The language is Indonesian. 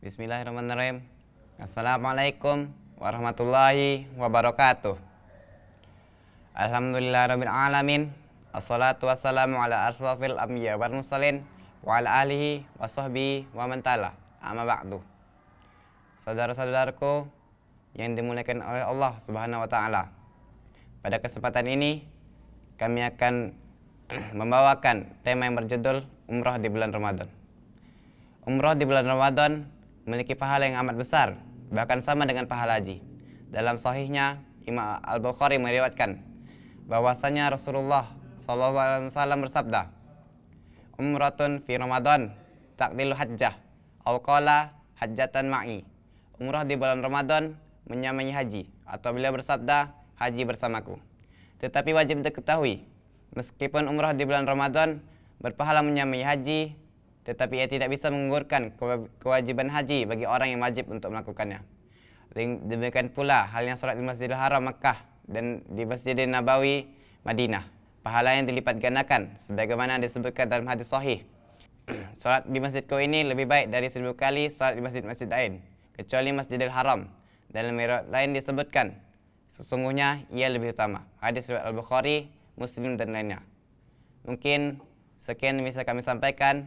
Bismillahirrahmanirrahim. Assalamualaikum warahmatullahi wabarakatuh. Alhamdulillah rabbil alamin. Assalatu wassalamu ala asrafil anbiya wal mursalin wa ala alihi wa sahbihi wa man tala. Amma ba'du. Saudara-saudaraku yang dimuliakan oleh Allah Subhanahu wa taala. Pada kesempatan ini kami akan membawakan tema yang berjudul Umrah di bulan Ramadan. Umrah di bulan Ramadan memiliki pahala yang amat besar, bahkan sama dengan pahala haji. Dalam sahihnya, Imam Al-Bukhari meriwayatkan bahwasanya Rasulullah SAW bersabda, Umratun fi Ramadan takdilu hajjah, au qala hajjatan ma'i. Umrah di bulan Ramadan menyamai haji, atau beliau bersabda, haji bersamaku. Tetapi wajib diketahui, meskipun umrah di bulan Ramadan berpahala menyamai haji, tetapi ia tidak bisa mengurangkan kewajiban haji bagi orang yang wajib untuk melakukannya. Demikian pula halnya solat di Masjidil Haram Mekah dan di Masjidil Nabawi Madinah. Pahala yang dilipat gandakan sebagaimana disebutkan dalam hadis sahih. solat di masjid kau ini lebih baik dari seribu kali solat di masjid-masjid lain, kecuali Masjidil Haram. Dalam riwayat lain disebutkan, sesungguhnya ia lebih utama. Hadis riwayat Al-Bukhari, Muslim dan lainnya. Mungkin sekian yang bisa kami sampaikan.